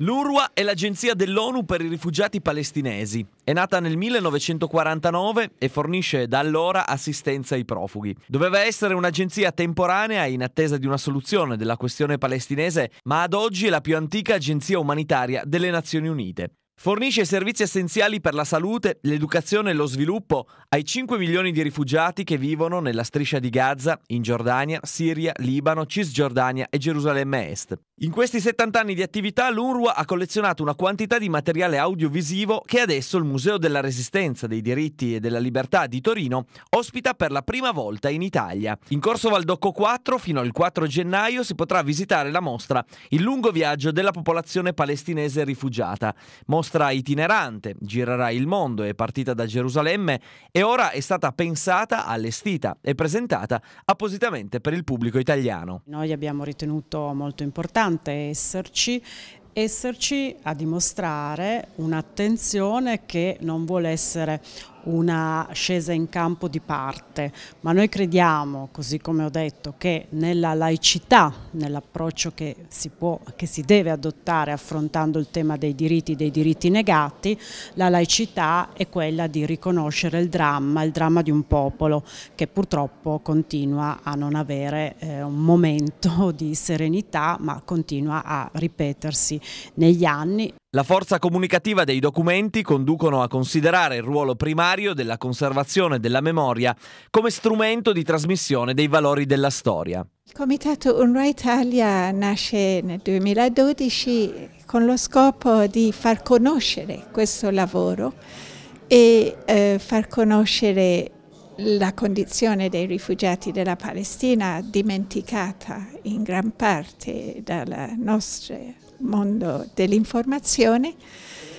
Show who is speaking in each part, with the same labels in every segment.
Speaker 1: L'URWA è l'agenzia dell'ONU per i rifugiati palestinesi. È nata nel 1949 e fornisce da allora assistenza ai profughi. Doveva essere un'agenzia temporanea in attesa di una soluzione della questione palestinese, ma ad oggi è la più antica agenzia umanitaria delle Nazioni Unite. Fornisce servizi essenziali per la salute, l'educazione e lo sviluppo ai 5 milioni di rifugiati che vivono nella striscia di Gaza, in Giordania, Siria, Libano, Cisgiordania e Gerusalemme Est. In questi 70 anni di attività l'UNRWA ha collezionato una quantità di materiale audiovisivo che adesso il Museo della Resistenza, dei diritti e della libertà di Torino ospita per la prima volta in Italia. In Corso Valdocco 4 fino al 4 gennaio si potrà visitare la mostra Il lungo viaggio della popolazione palestinese rifugiata. Mostra mostra itinerante, girerà il mondo, è partita da Gerusalemme e ora è stata pensata, allestita e presentata appositamente per il pubblico italiano.
Speaker 2: Noi abbiamo ritenuto molto importante esserci esserci a dimostrare un'attenzione che non vuole essere una scesa in campo di parte, ma noi crediamo, così come ho detto, che nella laicità, nell'approccio che, che si deve adottare affrontando il tema dei diritti, dei diritti negati, la laicità è quella di riconoscere il dramma, il dramma di un popolo che purtroppo continua a non avere eh, un momento di serenità, ma continua a ripetersi negli anni.
Speaker 1: La forza comunicativa dei documenti conducono a considerare il ruolo primario della conservazione della memoria come strumento di trasmissione dei valori della storia.
Speaker 3: Il Comitato UNRWA Italia nasce nel 2012 con lo scopo di far conoscere questo lavoro e eh, far conoscere la condizione dei rifugiati della Palestina dimenticata in gran parte dal nostro mondo dell'informazione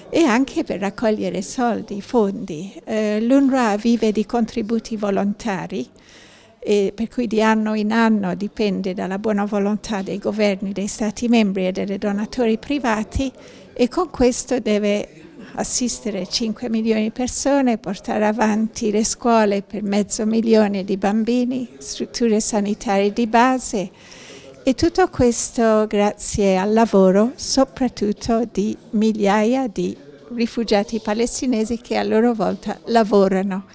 Speaker 3: e anche per raccogliere soldi, fondi. Eh, L'UNRWA vive di contributi volontari eh, per cui di anno in anno dipende dalla buona volontà dei governi, dei stati membri e dei donatori privati e con questo deve assistere 5 milioni di persone, portare avanti le scuole per mezzo milione di bambini, strutture sanitarie di base e tutto questo grazie al lavoro soprattutto di migliaia di rifugiati palestinesi che a loro volta lavorano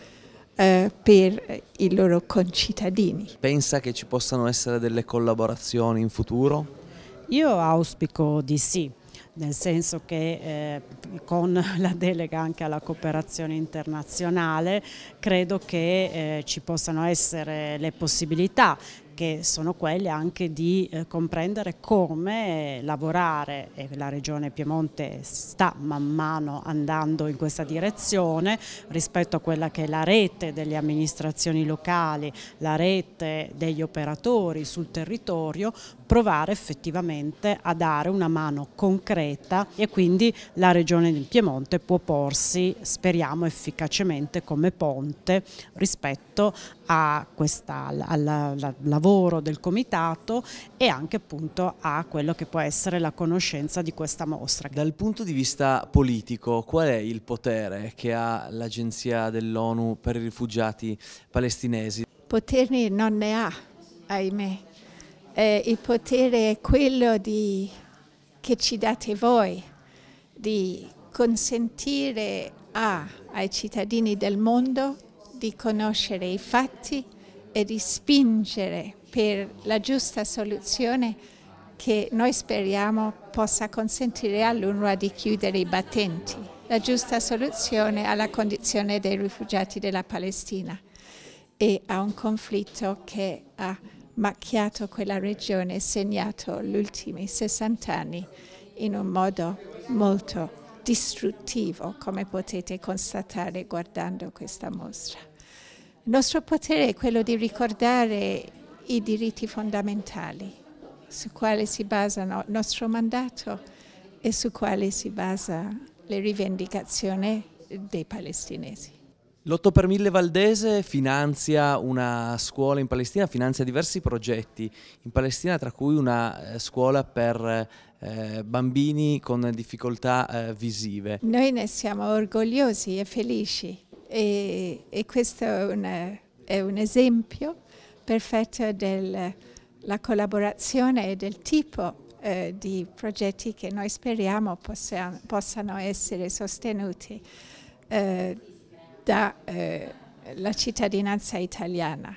Speaker 3: eh, per i loro concittadini.
Speaker 1: Pensa che ci possano essere delle collaborazioni in futuro? Io auspico
Speaker 2: di sì, nel senso che eh, con la delega anche alla cooperazione internazionale credo che eh, ci possano essere le possibilità che sono quelle anche di eh, comprendere come lavorare, e la Regione Piemonte sta man mano andando in questa direzione rispetto a quella che è la rete delle amministrazioni locali, la rete degli operatori sul territorio, provare effettivamente a dare una mano concreta e quindi la Regione Piemonte può porsi, speriamo, efficacemente come ponte rispetto a questa, al lavoro lavoro del comitato e anche appunto a quello che può essere la
Speaker 1: conoscenza di questa mostra. Dal punto di vista politico qual è il potere che ha l'Agenzia dell'ONU per i rifugiati palestinesi?
Speaker 3: Poteri non ne ha, ahimè. Eh, il potere è quello di, che ci date voi, di consentire a, ai cittadini del mondo di conoscere i fatti e di spingere per la giusta soluzione che noi speriamo possa consentire all'UNRWA di chiudere i battenti, la giusta soluzione alla condizione dei rifugiati della Palestina e a un conflitto che ha macchiato quella regione e segnato gli ultimi 60 anni in un modo molto distruttivo, come potete constatare guardando questa mostra. Il nostro potere è quello di ricordare i diritti fondamentali su quali si basa il nostro mandato e su quali si basa le rivendicazioni dei palestinesi.
Speaker 1: L'Otto per Mille Valdese finanzia una scuola in Palestina, finanzia diversi progetti in Palestina, tra cui una eh, scuola per eh, bambini con difficoltà eh, visive.
Speaker 3: Noi ne siamo orgogliosi e felici e, e questo è un, è un, esempio perfetto della collaborazione e del tipo eh, di progetti che noi speriamo possa, possano essere sostenuti eh, dalla eh, cittadinanza italiana.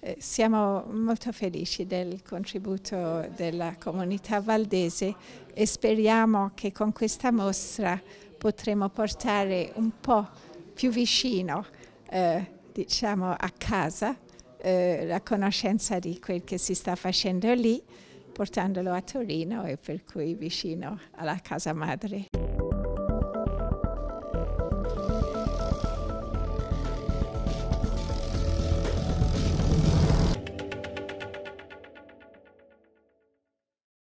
Speaker 3: Eh, siamo molto felici del contributo della comunità valdese e speriamo che con questa mostra potremo portare un po' più vicino, eh, diciamo, a casa, eh, la conoscenza di quel che si sta facendo lì, portandolo a Torino e per cui vicino alla casa madre.